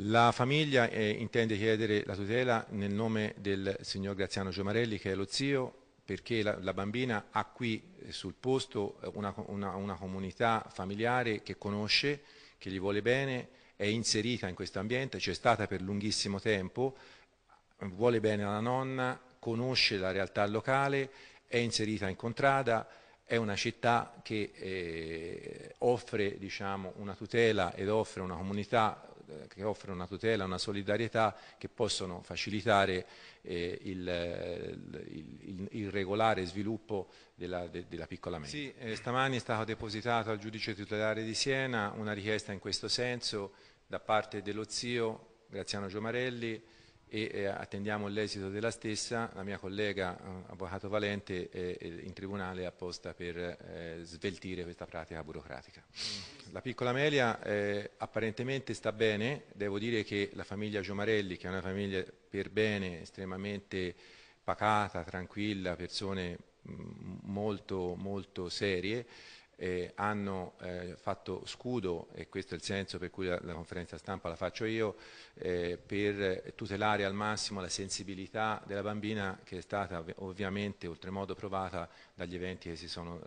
La famiglia eh, intende chiedere la tutela nel nome del signor Graziano Giomarelli che è lo zio perché la, la bambina ha qui eh, sul posto eh, una, una, una comunità familiare che conosce, che gli vuole bene, è inserita in questo ambiente, c'è stata per lunghissimo tempo, vuole bene alla nonna, conosce la realtà locale, è inserita in contrada, è una città che eh, offre diciamo, una tutela ed offre una comunità eh, che offre una tutela, una solidarietà che possono facilitare eh, il, eh, il, il, il, regolare sviluppo della, de, della piccola media. Sì, eh, stamani è stata depositata al giudice tutelare di Siena una richiesta in questo senso da parte dello zio Graziano Giomarelli e attendiamo l'esito della stessa, la mia collega eh, Avvocato Valente è in tribunale apposta per eh, sveltire questa pratica burocratica. La piccola Amelia eh, apparentemente sta bene, devo dire che la famiglia Giomarelli, che è una famiglia per bene, estremamente pacata, tranquilla, persone mm, molto, molto serie, eh, hanno eh, fatto scudo, e questo è il senso per cui la, la conferenza stampa la faccio io, eh, per tutelare al massimo la sensibilità della bambina che è stata ovviamente oltremodo provata dagli eventi che si sono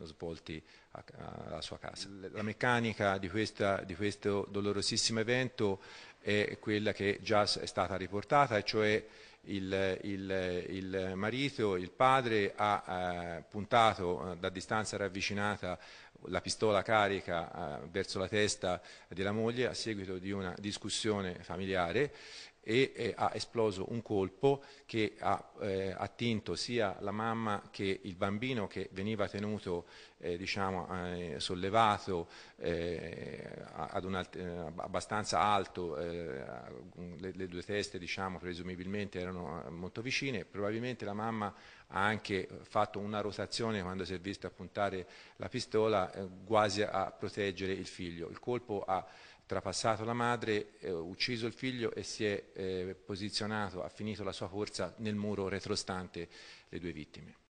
eh, svolti a, a, alla sua casa. La meccanica di, questa, di questo dolorosissimo evento è quella che già è stata riportata, e cioè il, il, il marito, il padre, ha eh, puntato eh, da distanza ravvicinata la pistola carica eh, verso la testa della moglie a seguito di una discussione familiare e eh, ha esploso un colpo che ha eh, attinto sia la mamma che il bambino che veniva tenuto eh, diciamo, eh, sollevato eh, ad un alt eh, abbastanza alto, le, le, due teste diciamo, presumibilmente erano molto vicine, probabilmente la mamma ha anche fatto una rotazione quando si è vista puntare la pistola quasi a proteggere il figlio. Il colpo ha trapassato la madre, ucciso il figlio e si è eh, posizionato, ha finito la sua corsa nel muro retrostante le due vittime.